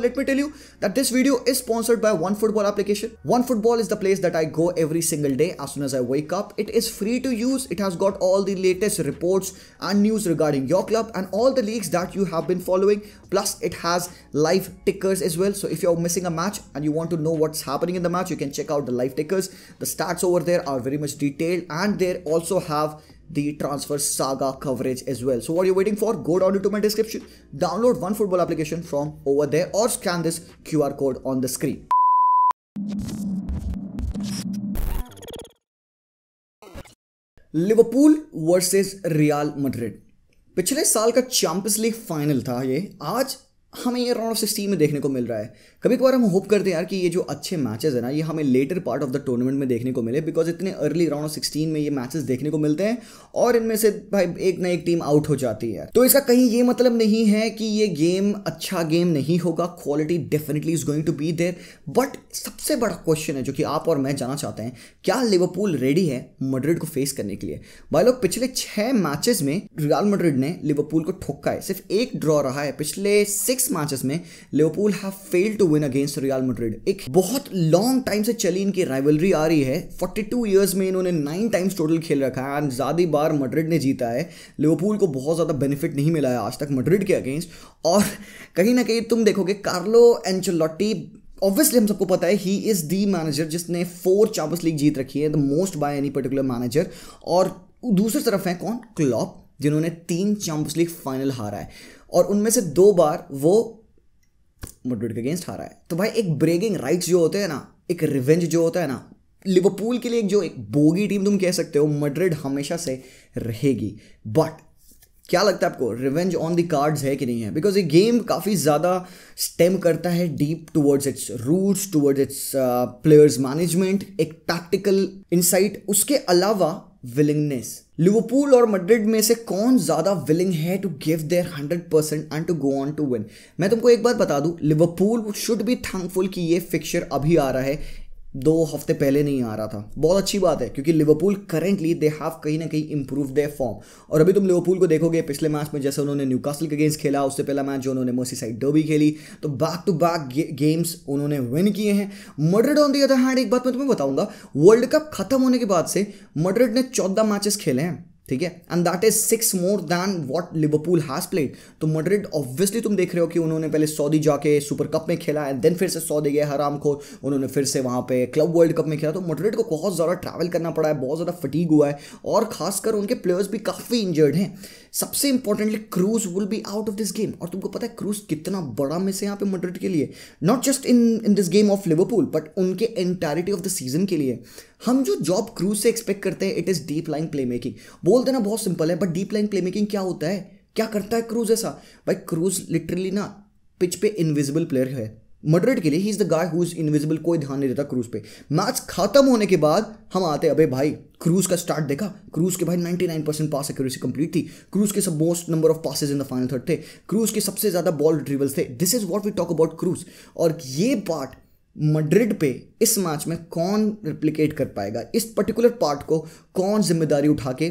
but let me tell you that this video is sponsored by One Football application. One Football is the place that I go every single day as soon as I wake up. It is free to use. It has got all the latest reports and news regarding your club and all the leagues that you have been following. Plus, it has live tickers as well. So if you're missing a match and you want to know what's happening in the match, you can check out the live tickers. The stats over there are very much detailed and they also have the transfer saga coverage as well. So what are you waiting for? Go down into my description, download one football application from over there or scan this QR code on the screen. Liverpool versus Real Madrid पिछले साल का champions League final था ये आज हमें ये round of sixteen में देखने को मिल रहा है कभी कभार हम होप करते हैं यार कि ये जो अच्छे मैचेस है ना ये हमें latter part of the tournament में देखने को मिले बिकॉज इतने अर्ली राउंड ऑफ सिक्सटीन में ये मैचेस देखने को मिलते हैं और इनमें से भाई एक ना एक टीम आउट हो जाती है तो इसका कहीं ये मतलब नहीं है कि ये गेम अच्छा गेम नहीं होगा quality definitely is going to be there but सबसे बड़ा क्वेश्चन है जो कि आप और मैं जाना चाहते हैं क्या लिवरपूल रेडी है मड्रिड को फेस करने के लिए भाई लोग पिछले छह मैचेस में रियाल मड्रिड ने लिवरपूल को ठोका है सिर्फ एक ड्रॉ रहा है पिछले सिक्स मैचेस में Liverpool have failed to win against Real Madrid एक बहुत लॉन्ग टाइम से चली इनकी राइवलरी आ रही है फोर्टी टू ईयर्स में इन्होंने नाइन टाइम्स टोटल खेल रखा है एंड ज़्यादा बार मड्रिड ने जीता है लिवरपूल को बहुत ज़्यादा बेनिफिट नहीं मिला है आज तक मड्रिड के अगेंस्ट और कहीं ना कहीं तुम देखोगे कार्लो एंचोलॉटी ऑब्वियसली हम सबको पता है ही इज़ दी मैनेजर जिसने फोर चैंपियंस लीग जीत रखी है the most by any particular manager और दूसरी तरफ है कौन क्लॉप जिन्होंने तीन चैंपियंस लीग फाइनल हारा है और उनमें से दो बार वो मड्रिड के अगेंस्ट हारा है तो भाई एक ब्रेकिंग राइट्स जो होते हैं ना एक रिवेंज जो होता है ना लिवरपूल के लिए एक जो एक बोगी टीम तुम कह सकते हो मड्रिड हमेशा से रहेगी बट क्या लगता है आपको रिवेंज ऑन द कार्ड्स है कि नहीं है बिकॉज ये गेम काफ़ी ज़्यादा स्टेम करता है deep towards its roots towards its players management एक टैक्टिकल इंसाइट उसके अलावा विलिंगनेस लिवरपूल और मड्रिड में से कौन ज़्यादा विलिंग है to give their hundred percent and to go on to win मैं तुमको एक बात बता दू लिवरपूल शुड बी थैंकफुल कि ये फिक्चर अभी आ रहा है दो हफ्ते पहले नहीं आ रहा था बहुत अच्छी बात है क्योंकि लिवरपूल करेंटली दे हैव कहीं ना कहीं इंप्रूव दे फॉर्म और अभी तुम लिवरपूल को देखोगे पिछले मैच में जैसे उन्होंने न्यूकासल के अगेंस्ट खेला उससे पहला मैच जो उन्होंने मोसी साइड डोबी खेली तो बैक टू बैक गेम्स उन्होंने विन किए हैं मड्रिड ऑन दिया था हैंड एक बात मैं तुम्हें बताऊंगा वर्ल्ड कप खत्म होने के बाद से मड्रिड ने चौदह मैचेस खेले हैं ठीक है and that is six more than what Liverpool has played तो मड्रिड ऑब्वियसली तुम देख रहे हो कि उन्होंने पहले सऊदी जाके सुपर कप में खेला एंड देन फिर से सऊदी गए हराम को उन्होंने फिर से वहाँ पे क्लब वर्ल्ड कप में खेला तो मड्रिड को बहुत ज़्यादा ट्रैवल करना पड़ा है बहुत ज़्यादा फटीक हुआ है और खासकर उनके प्लेयर्स भी काफ़ी इंजर्ड हैं सबसे importantly Kroos will be out of this game और तुमको पता है क्रूज कितना बड़ा मिस है यहाँ पे मड्रिड के लिए not just in in this game of Liverpool but उनके एंटायरिटी ऑफ द सीजन के लिए हम जो जॉब क्रूज से एक्सपेक्ट करते हैं it is deep line play making बोल देना बहुत सिंपल है but deep line play making क्या होता है क्या करता है क्रूज ऐसा भाई क्रूज लिटरली ना पिच पे इनविजिबल प्लेयर है मड्रिड के लिए ही is the guy who is invisible कोई ध्यान नहीं देता क्रूज पे मैच खत्म होने के बाद हम आते हैं अबे भाई क्रूज का स्टार्ट देखा क्रूज के भाई 99 परसेंट पास एक्यूरेसी कंप्लीट थी क्रूज के सब most number of passes in the final third थे क्रूज के सबसे ज़्यादा बॉल रिट्रीवल्स थे this is what we talk about Kroos और ये पार्ट मड्रिड पे इस मैच में कौन रिप्लिकेट कर पाएगा इस पर्टिकुलर पार्ट को कौन जिम्मेदारी उठा के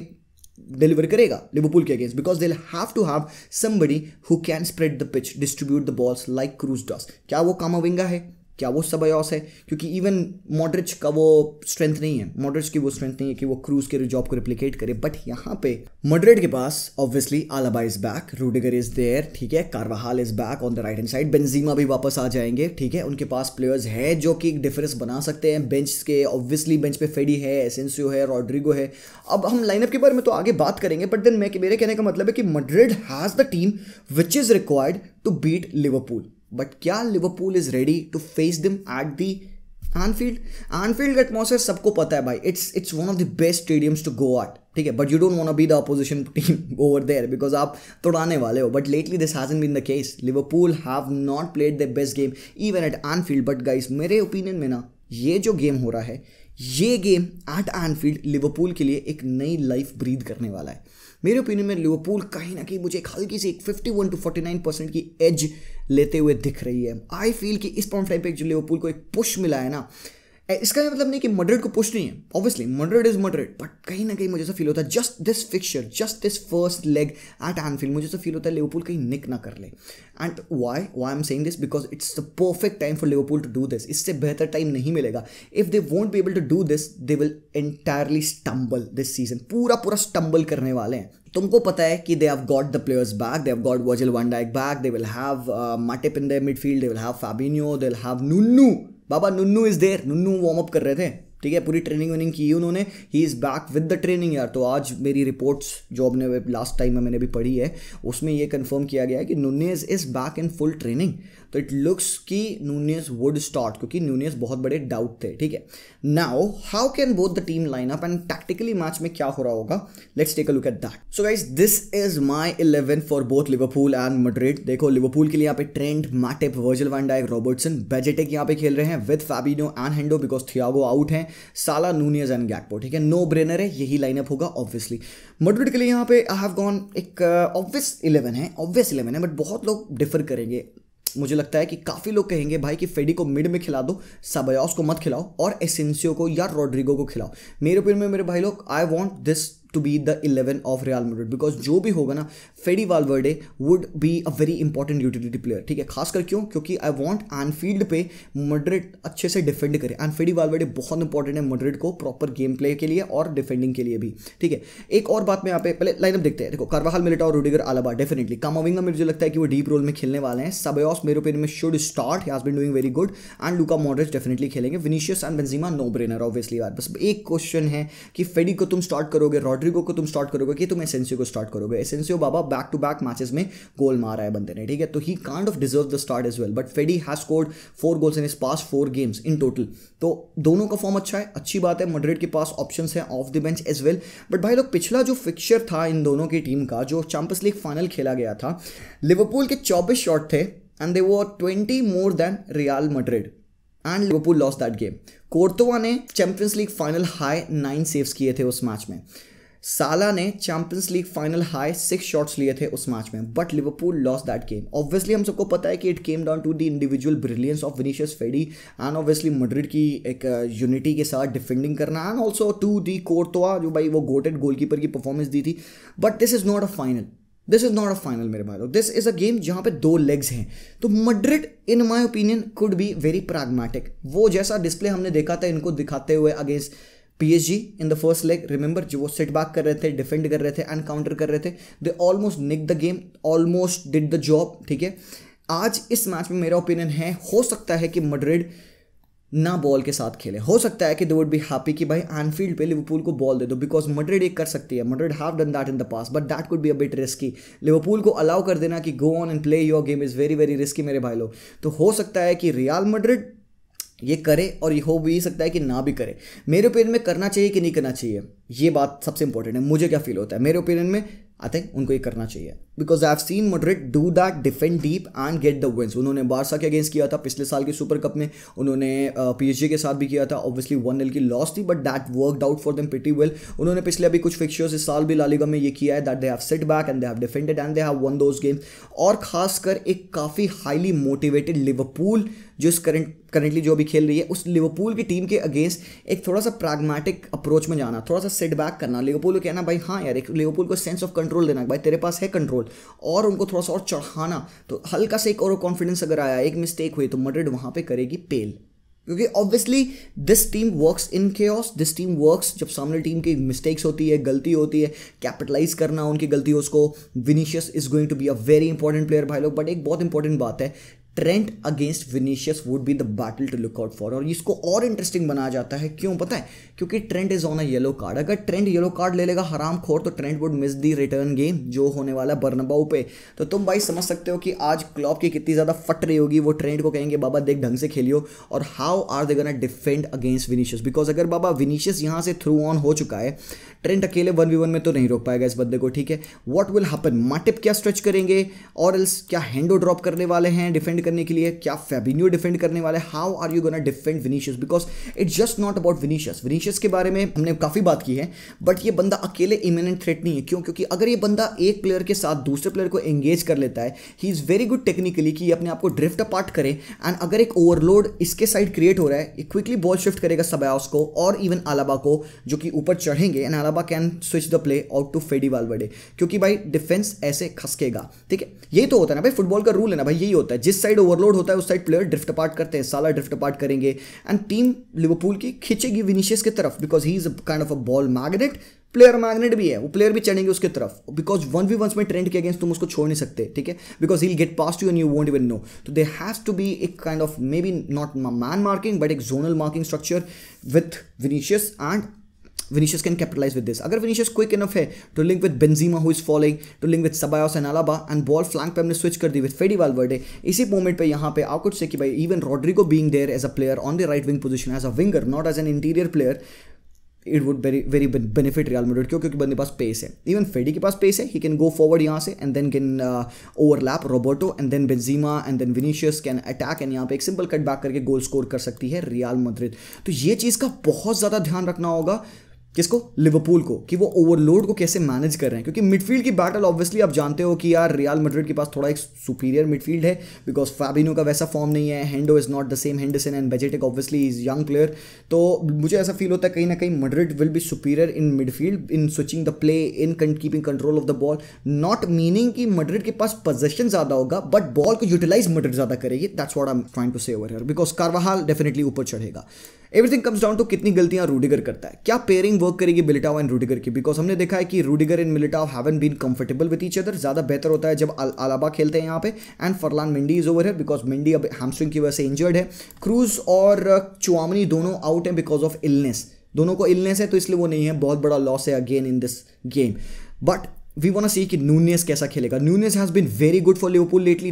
डिलीवर करेगा लिवरपूल के against because they'll have to have somebody who can spread the pitch distribute the balls like Kroos does क्या वो कामाविंगा है क्या वो सबयास है क्योंकि इवन मॉडरिच का वो स्ट्रेंथ नहीं है मॉडरिच की वो स्ट्रेंथ नहीं है कि वो क्रूज के जॉब को रिप्लीकेट करे बट यहाँ पे मॉडरेट के पास obviously Alaba is back Rudiger is there ठीक है Carvajal is back on the right hand side Benzema भी वापस आ जाएंगे ठीक है उनके पास प्लेयर्स हैं जो कि एक डिफरेंस बना सकते हैं बेंच के ऑब्वियसली बेंच पे फेडी है एसेंसियो है रॉड्रिगो है अब हम लाइनअप के बारे में तो आगे बात करेंगे बट देन मैं मेरे कहने का मतलब है कि Madrid has the team which is required to beat Liverpool but क्या Liverpool is ready to face them at the Anfield Anfield का एटमोसफेयर सबको पता है भाई it's it's one of the best stadiums to go at ठीक है but you don't want be the opposition team over there because आप तोड़ाने वाले हो but lately this hasn't been the case Liverpool have not played the best game even at Anfield but guys मेरे opinion में ना ये जो game हो रहा है ये गेम एट एनफील्ड लिवरपूल के लिए एक नई लाइफ ब्रीद करने वाला है मेरे ओपिनियन में लिवरपूल कहीं ना कहीं मुझे एक हल्की सी एक वन टू नाइन परसेंट की एज लेते हुए दिख रही है आई फील कि इस पॉइंट टाइम पे जो लिवरपूल को एक पुश मिला है ना इसका ये मतलब नहीं कि मड्रिड को पुश नहीं है obviously Madrid is Madrid but कहीं ना कहीं मुझे ऐसा फील होता है just this fixture just this first leg at Anfield मुझे ऐसा फील होता है लेवपुल कहीं निक ना कर ले and why why am saying this because it's the perfect time for Liverpool to do this इससे बेहतर टाइम नहीं मिलेगा if they won't be able to do this they will entirely stumble this season पूरा पूरा stumble करने वाले हैं तुमको पता है कि they have got the players back they have got Virgil van Dijk back they will have Matip in the midfield they will have Fabinho they will have Nunu बाबा Nunu is there Nunu warm up कर रहे थे ठीक है पूरी training वेनिंग की उन्होंने he is back with the training यार तो आज मेरी रिपोर्ट्स जो अपने लास्ट टाइम में मैंने भी पढ़ी है उसमें ये कंफर्म किया गया है कि Nunez is back in full training तो इट लुक्स कि नूनेज वुड स्टार्ट क्योंकि नूनेज बहुत बड़े डाउट थे ठीक है now how can both the team line up and tactically match में क्या हो रहा होगा let's take a look at that so guys this is my eleven for both Liverpool and Madrid देखो लिवरपूल के लिए यहाँ पे Trent Matip van Dijk Robertson बेजेटेक यहाँ पे खेल रहे हैं with Fabinho and Hendo because Thiago out हैं साला नूनियज एंड गैकपो ठीक है नो ब्रेनर है यही लाइनअप होगा ऑब्वियसली मडविड के लिए यहाँ पे आई हैव गॉन एक ऑब्वियस uh, इलेवन है ऑब्वियस इलेवन है बट बहुत लोग डिफर करेंगे मुझे लगता है कि काफ़ी लोग कहेंगे भाई कि फेडी को मिड में खिला दो सबयास को मत खिलाओ और एसेंसियो को या रोड्रिगो को खिलाओ मेरे ओपिनियन में मेरे भाई लोग I want this to be the eleven of Real Madrid because जो भी होगा ना Fede Valverde would be a very important utility player ठीक है खासकर क्यों क्योंकि आई एन एनफील्ड पे मड्रिड अच्छे से डिफेंड करे एंड फेडी वालवर्डे बहुत इंपॉर्टेंट है मड्रिड को प्रॉपर गेम प्ले के लिए और डिफेंडिंग के लिए भी ठीक है एक और बात में यहाँ पे पहले लाइनअप देखते हैं देखो करवाहाल मिलेटा और रूडिगर आलाबा डेफिनेटली कामाविंगा मुझे लगता है कि वो डीप रोल में खेलने वाले हैं सबयोस मेरे ओपिनियन में should start has been doing very good and Luka Modric definitely खेलेंगे Vinicius and Benzema no brainer obviously बस एक क्वेश्चन है कि फेडी को तुम स्टार्ट करोगे रॉड रॉड्रिगो को तुम स्टार्ट करोगे कि तुम एसेंसियो को स्टार्ट करोगे एसेंसियो बाबा बैक टू बैक मैचेस में गोल मार रहा है बंदे ने ठीक है तो he kind of deserve the start as well but Fede has scored four goals in this past four games in total तो दोनों का फॉर्म अच्छा है अच्छी बात है मड्रिड के पास ऑप्शन है off the bench as well but भाई लोग पिछला जो फिक्चर था इन दोनों की टीम का जो चैंपियंस लीग फाइनल खेला गया था लिवरपूल के चौबीस शॉट थे एंड दे वो twenty more than Real Madrid and Liverpool lost that game Courtois ने Champions League final high nine saves किए थे उस मैच में साला ने Champions League final high six shots लिए थे उस मैच में but Liverpool lost that game obviously हम सबको पता है कि it came down to the individual brilliance of Vinicius Fede and obviously Madrid की एक यूनिटी uh, के साथ डिफेंडिंग करना and also to the Courtois जो भाई वो गोटेड गोलकीपर की परफॉर्मेंस दी थी but this is not a final this is not a final मेरे भाई दिस इज अ गेम जहाँ पे दो लेग्स हैं तो Madrid in my opinion could be very pragmatic वो जैसा डिस्प्ले हमने देखा था इनको दिखाते हुए against PSG in the first leg remember जो वो सेट बैक कर रहे थे डिफेंड कर रहे थे एंड काउंटर कर रहे थे they almost nick the game almost did the job ठीक है आज इस मैच में मेरा ओपिनियन है हो सकता है कि मड्रिड ना बॉल के साथ खेले हो सकता है कि दे वुड बी हैप्पी कि भाई एनफील्ड पे लिवरपूल को बॉल दे दो बिकॉज मड्रिड एक कर सकती है Madrid have done that in the past but that could be a bit risky Liverpool को अलाउ कर देना कि go on and play your game is very very risky मेरे भाई लोग तो हो सकता है कि रियाल मड्रिड ये करे और ये हो भी सकता है कि ना भी करे मेरे ओपिनियन में करना चाहिए कि नहीं करना चाहिए ये बात सबसे इंपॉर्टेंट है मुझे क्या फील होता है मेरे ओपिनियन में आई थिंक उनको ये करना चाहिए because I have seen Madrid do that defend deep and get the wins उन्होंने बारसा के अगेंस्ट किया था पिछले साल के सुपर कप में उन्होंने एच uh, के साथ भी किया था ऑब्वियसली वन एल की लॉस थी but that worked out for them pretty well उन्होंने पिछले अभी कुछ फिक्चर्स इस साल भी लालीगा में ये किया है that they have set back and they have defended and they have won those game और खासकर एक काफ़ी हाईली मोटिवेटेड लिवरपूल जो इस करंट करेंटली जो भी खेल रही है उस लिवरपूल की टीम के अगेंस्ट एक थोड़ा सा प्रैग्मेटिक अप्रोच में जाना थोड़ा सा सेट बैक करना लिवरपूल को कहना भाई हाँ यार एक लिवरपूल को सेंस ऑफ कंट्रोल कंट्रोल देना भाई तेरे पास है कंट्रोल और उनको थोड़ा सा और चढ़ाना तो हल्का सा एक और कॉन्फिडेंस अगर आया एक मिस्टेक हुई तो मड्रिड वहाँ पर करेगी पेल क्योंकि obviously this team works in के दिस टीम वर्क्स जब सामने टीम की मिस्टेक्स होती है गलती होती है कैपिटलाइज करना उनकी गलती उसको Vinicius is going to be a very important player भाई लोग बट एक बहुत इंपॉर्टेंट बात है Trent against Vinicius would be the battle to look out for और इसको और इंटरेस्टिंग बनाया जाता है क्यों पता है क्योंकि Trent is on a yellow card अगर ट्रेंट येलो कार्ड ले लेगा हराम खोर तो Trent would miss the return game जो होने वाला बर्नबाउ पे तो तुम भाई समझ सकते हो कि आज क्लॉप की कितनी ज़्यादा फट रही होगी वो ट्रेंट को कहेंगे बाबा देख ढंग से खेलियो और हाउ आर दे गना डिफेंड अगेंस्ट विनीशियस बिकॉज अगर बाबा विनीशियस यहाँ से थ्रू ऑन हो चुका है ट्रेंट अकेले वन वी वन में तो नहीं रोक पाएगा इस बंदे को ठीक है वॉट विल हैपन माटिप क्या स्ट्रेच करेंगे और एल्स क्या हैंडो ड्रॉप करने वाले हैं डिफेंड डिफेंड करने के लिए क्या फेबिनियो डिफेंड करने वाले how are you gonna defend Vinicius because it's just not about Vinicius Vinicius के बारे में हमने काफ़ी बात की है बट ये बंदा अकेले इमिनेंट थ्रेट नहीं है क्यों क्योंकि अगर ये बंदा एक प्लेयर के साथ दूसरे प्लेयर को एंगेज कर लेता है he is very good technically कि ये अपने आप को ड्रिफ्ट अपार्ट करे एंड अगर एक ओवरलोड इसके साइड क्रिएट हो रहा है ये क्विकली बॉल शिफ्ट करेगा सबायास को और इवन अलाबा को जो कि ऊपर चढ़ेंगे and Alaba can switch the play out to Fede वाल क्योंकि भाई डिफेंस ऐसे खसकेगा ठीक है यही तो होता है ना भाई फुटबॉल का रूल है ना भाई यही होता है जिस साइड ओवरलोड होता है उस साइड प्लेयर ड्रिफ्ट अपार्ट करते हैं साला ड्रिफ्ट अपार्ट करेंगे एंड टीम लिवरपूल की खींचेगी विनीशियस की तरफ because he is a kind of a ball magnet player magnet भी है वो प्लेयर भी चढ़ेंगे उसके तरफ बिकॉज वन वी वंस में ट्रेंड के अगेंस्ट तुम उसको छोड़ नहीं सकते ठीक है because he get past two an you won't even know तो दे हैज टू बी एक काइंड ऑफ मे बी नॉट मैन मार्किंग बट एक zonal marking structure with Vinicius and Vinicius can capitalize with this. अगर Vinicius quick enough है to link with Benzema who is falling, to link with Sabayos and Alaba and ball flank पे हमने switch कर दी with Fede Valverde. इसी moment पे यहाँ पे आप कुछ से कि भाई even Rodrigo being there as a player on the right wing position as a winger, not as an interior player, it would very very benefit Real Madrid क्यों क्योंकि बंदे पास पेस है इवन फेडी के पास पेस है ही कैन गो फॉरवर्ड यहाँ से and then can overlap रोबोटो and then Benzema and then Vinicius can attack and यहाँ पे एक सिंपल कट बैक करके गोल स्कोर कर सकती है रियल मद्रिद तो ये चीज़ का बहुत ज़्यादा ध्यान रखना होगा किसको लिवरपूल को कि वो ओवरलोड को कैसे मैनेज कर रहे हैं क्योंकि मिडफील्ड की बैटल ऑब्वियसली आप जानते हो कि यार रियल मेड्रिड के पास थोड़ा एक सुपीरियर मिडफील्ड है बिकॉज फैबिनो का वैसा फॉर्म नहीं है Hendo is not the same Henderson and Bajcetic obviously is young player तो मुझे ऐसा फील होता है कहीं ना कहीं Madrid will be superior in midfield in switching the play in keeping control of the ball not meaning कि Madrid के पास पोजेशन ज़्यादा होगा बट बॉल को यूटिलाइज मड्रिड ज़्यादा करेगी that's what I am trying to say over because Carvajal definitely ऊपर चढ़ेगा एवरीथिंग कम्स डाउन टू कितनी गलतियां रूडिगर करता है क्या पेयरिंग वर्क करेगी मिलिटाओ एंड रूडिगर की बिकॉज हमने देखा है कि Rudiger and Militao haven't been comfortable with each other ज्यादा बेहतर होता है जब अलाबा खेलते हैं यहाँ पे and Ferland Mendy is over है बिकॉज मिंडी अब हैमस्ट्रिंग की वजह से इंजर्ड है क्रूज और चुआमनी uh, दोनों आउट हैं बिकॉज ऑफ इलनेस दोनों को इलनेस है तो इसलिए वो नहीं है बहुत बड़ा लॉस है again in this game but we want see कि न्यूनियस कैसा खेलेगा Nunez has been very good for Liverpool lately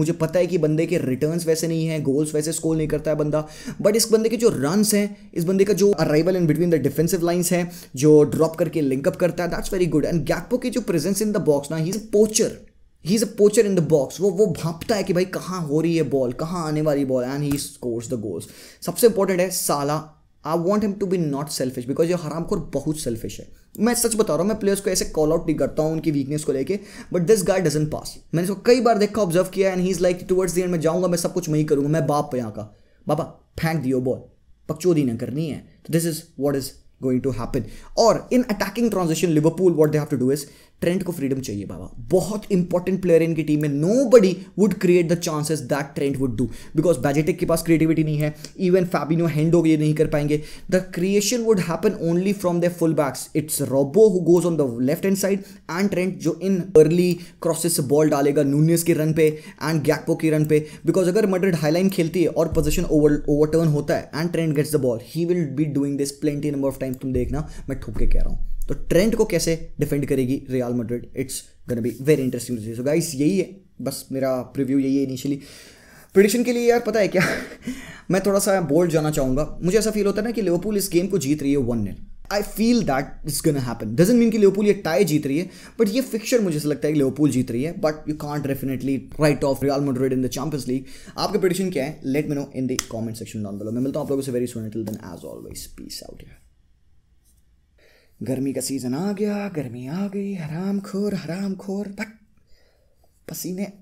मुझे पता है कि बंदे के रिटर्न्स वैसे नहीं है गोल्स वैसे स्कोर नहीं करता है बंदा बट इस बंदे के जो रन्स हैं इस बंदे का जो arrival in between the defensive lines है जो ड्रॉप करके लिंकअप करता है that's very good and Gakpo के जो प्रेजेंस इन द बॉक्स ना he is poacher he is a poacher in the box वो वो भापता है कि भाई कहाँ हो रही है बॉल कहाँ आने वाली ball and he scores the goals सबसे इंपॉर्टेंट है साला I want him to be not selfish because ये खोर बहुत सेल्फिश है मैं सच बता रहा हूँ मैं प्लेयर्स को ऐसे कॉल आउट नहीं करता हूँ उनकी वीकनेस को लेके but this guy doesn't pass मैंने इसको कई बार देखा ऑब्जर्व किया and he is like towards the end मैं जाऊँगा मैं सब कुछ वहीं करूँगा मैं बाप यहाँ का बाबा फेंक दियो बॉल पकचोदी ना करनी है this is what is going to happen और in attacking transaction Liverpool what they have to do is Trent को फ्रीडम चाहिए बाबा बहुत इंपॉर्टेंट प्लेयर इनकी टीम में nobody would create the chances that Trent would do because Bajcetic के पास creativity नहीं है इवन फैबिनो हैंडो ये नहीं कर पाएंगे the creation would happen only from the full backs it's Robbo who goes on the left hand side and Trent जो in early crosses से बॉल डालेगा नूनियस के रन पे एंड गैकपो के रन पे बिकॉज अगर मडर हाईलाइन खेलती है और पोजिशन ओवर ओवरटर्न होता है and Trent gets the ball he will be doing this plenty number of time तुम देखना मैं ठोक के कह रहा हूँ तो ट्रेंड को कैसे डिफेंड करेगी Real Madrid it's gonna be very interesting so guys यही है बस मेरा प्रिव्यू यही है इनिशियली प्रडिक्शन के लिए यार पता है क्या मैं थोड़ा सा बोल्ड जाना चाहूँगा मुझे ऐसा फील होता है ना कि लिवरपूल इस गेम को जीत रही है one net I feel that is gonna happen doesn't mean कि लिवरपूल ये टाई जीत रही है बट ये फिक्चर मुझे ऐसा लगता है कि लिवरपूल जीत रही है but you can't definitely write off Real Madrid in the Champions League आपके प्रडिक्शन क्या है let me know in the comment section down below मैं मिलता हूँ आप लोगों से very soon till then as always peace out गर्मी का सीज़न आ गया गर्मी आ गई हराम खोर हराम खोर पसीने